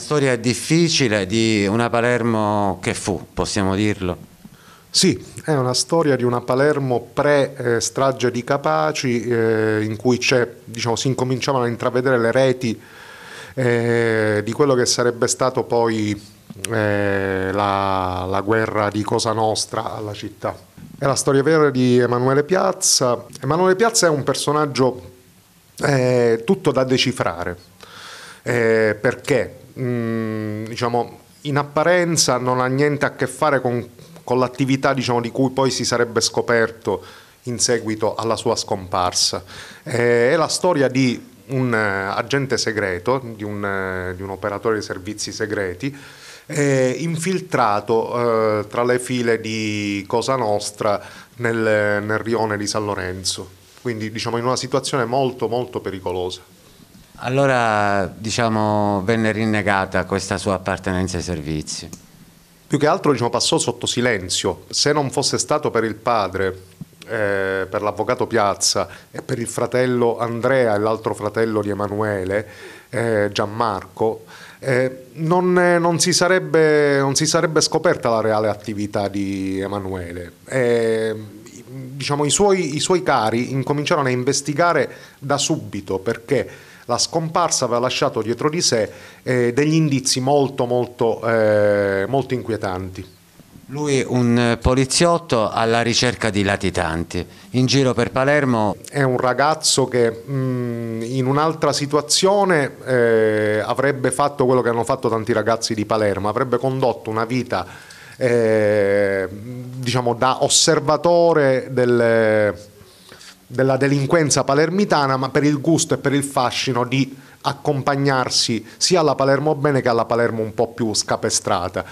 storia difficile di una Palermo che fu, possiamo dirlo. Sì, è una storia di una Palermo pre-strage eh, di Capaci, eh, in cui diciamo, si incominciavano a intravedere le reti eh, di quello che sarebbe stato poi eh, la, la, guerra di Cosa Nostra alla città. È la storia vera di Emanuele Piazza. Emanuele Piazza è un personaggio eh, tutto da decifrare. perché? mh, mm, diciamo, in apparenza non ha niente a che fare con, con l'attività diciamo, di cui poi si sarebbe scoperto in seguito alla sua scomparsa. Eh, è la storia di un uh, agente segreto, di un, uh, di un, operatore di servizi segreti, eh, infiltrato uh, tra le file di Cosa Nostra nel, nel rione di San Lorenzo, quindi diciamo in una situazione molto molto pericolosa. Allora, diciamo, venne rinnegata questa sua appartenenza ai servizi. Più che altro diciamo, passò sotto silenzio. Se non fosse stato per il padre, eh, per l'avvocato Piazza e per il fratello Andrea e l'altro fratello di Emanuele, eh, Gianmarco, eh, non, non, si sarebbe, non, si sarebbe, scoperta la reale attività di Emanuele. Eh, diciamo, i, suoi, i, suoi, cari incominciarono a investigare da subito perché la scomparsa aveva lasciato dietro di sé eh, degli indizi molto, molto, eh, molto inquietanti. Lui un eh, poliziotto alla ricerca di latitanti, in giro per Palermo. È un ragazzo che mh, mm, in un'altra situazione eh, avrebbe fatto quello che hanno fatto tanti ragazzi di Palermo, avrebbe condotto una vita eh, diciamo, da osservatore del, della delinquenza palermitana, ma per il gusto e per il fascino di accompagnarsi sia alla Palermo bene che alla Palermo un po' più scapestrata.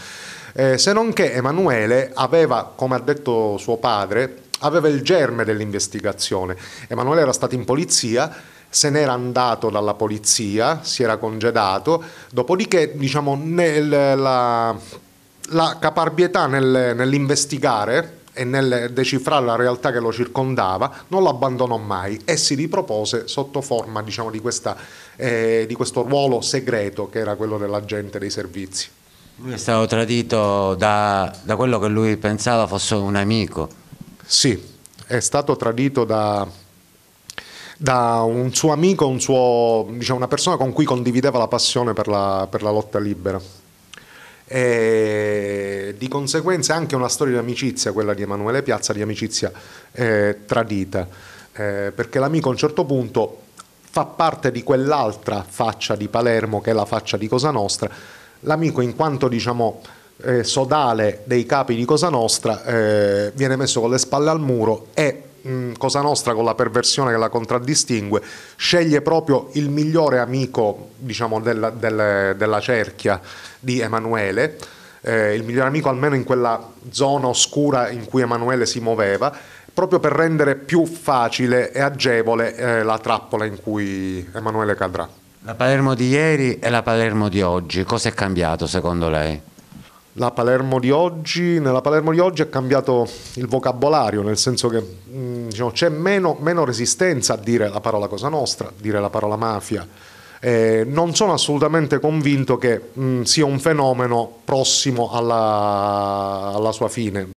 Eh, se non che Emanuele aveva, come ha detto suo padre, aveva il germe dell'investigazione. Emanuele era stato in polizia, se n'era andato dalla polizia, si era congedato, dopodiché diciamo, nel, la, la caparbietà nel, nell'investigare e nel decifrare la realtà che lo circondava, non l'abbandonò mai e si ripropose sotto forma diciamo, di, questa, eh, di questo ruolo segreto che era quello dell'agente dei servizi. Lui è stato tradito da, da, quello che lui pensava fosse un amico. Sì, è stato tradito da, da un suo amico, un suo, diciamo, una persona con cui condivideva la passione per la, per la lotta libera e di conseguenza anche una storia di amicizia, quella di Emanuele Piazza, di amicizia eh, tradita, eh, perché l'amico a un certo punto fa parte di quell'altra faccia di Palermo che è la faccia di Cosa Nostra, l'amico in quanto diciamo eh, sodale dei capi di Cosa Nostra eh, viene messo con le spalle al muro e mh, mm, Cosa Nostra, con la perversione che la contraddistingue, sceglie proprio il migliore amico diciamo, della, della, della cerchia di Emanuele, eh, il migliore amico almeno in quella zona oscura in cui Emanuele si muoveva, proprio per rendere più facile e agevole eh, la trappola in cui Emanuele cadrà. La Palermo di ieri e la Palermo di oggi, cosa è cambiato secondo lei? la Palermo di oggi, nella Palermo di oggi è cambiato il vocabolario, nel senso che mh, mm, diciamo, c'è meno, meno, resistenza a dire la parola cosa nostra, a dire la parola mafia. Eh, non sono assolutamente convinto che mh, mm, sia un fenomeno prossimo alla, alla sua fine.